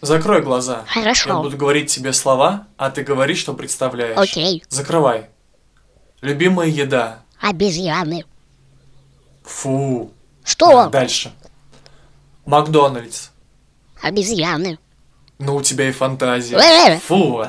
Закрой глаза. Хорошо. Я буду говорить тебе слова, а ты говори, что представляешь. Окей. Закрывай. Любимая еда. Обезьяны. Фу. Что? А, дальше. Макдональдс. Обезьяны. Ну у тебя и фантазия. Фу.